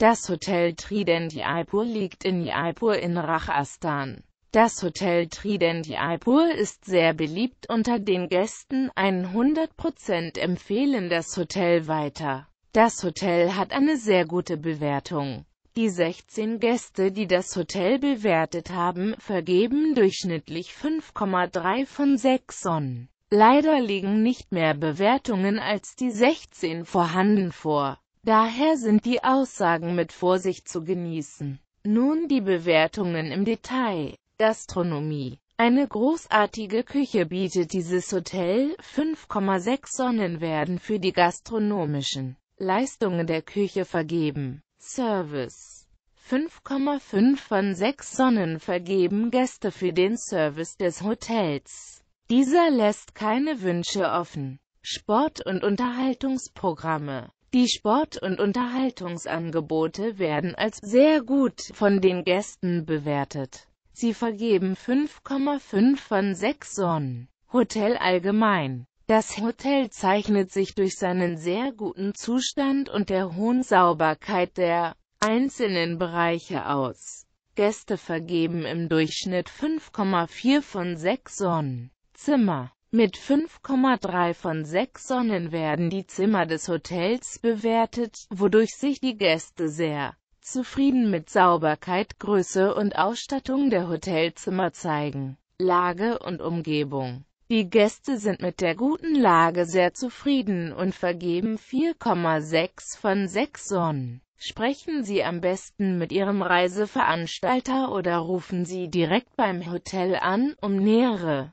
Das Hotel Trident Jaipur liegt in Jaipur in Rajasthan. Das Hotel Trident Jaipur ist sehr beliebt unter den Gästen, 100% empfehlen das Hotel weiter. Das Hotel hat eine sehr gute Bewertung. Die 16 Gäste, die das Hotel bewertet haben, vergeben durchschnittlich 5,3 von 6 Sonnen. Leider liegen nicht mehr Bewertungen als die 16 vorhanden vor. Daher sind die Aussagen mit Vorsicht zu genießen. Nun die Bewertungen im Detail. Gastronomie. Eine großartige Küche bietet dieses Hotel, 5,6 Sonnen werden für die gastronomischen Leistungen der Küche vergeben. Service. 5,5 von 6 Sonnen vergeben Gäste für den Service des Hotels. Dieser lässt keine Wünsche offen. Sport- und Unterhaltungsprogramme die Sport- und Unterhaltungsangebote werden als sehr gut von den Gästen bewertet. Sie vergeben 5,5 von 6 Sonnen. Hotel allgemein das Hotel zeichnet sich durch seinen sehr guten Zustand und der hohen Sauberkeit der einzelnen Bereiche aus. Gäste vergeben im Durchschnitt 5,4 von 6 Sonnen. Zimmer mit 5,3 von 6 Sonnen werden die Zimmer des Hotels bewertet, wodurch sich die Gäste sehr zufrieden mit Sauberkeit, Größe und Ausstattung der Hotelzimmer zeigen. Lage und Umgebung Die Gäste sind mit der guten Lage sehr zufrieden und vergeben 4,6 von 6 Sonnen. Sprechen Sie am besten mit Ihrem Reiseveranstalter oder rufen Sie direkt beim Hotel an, um nähere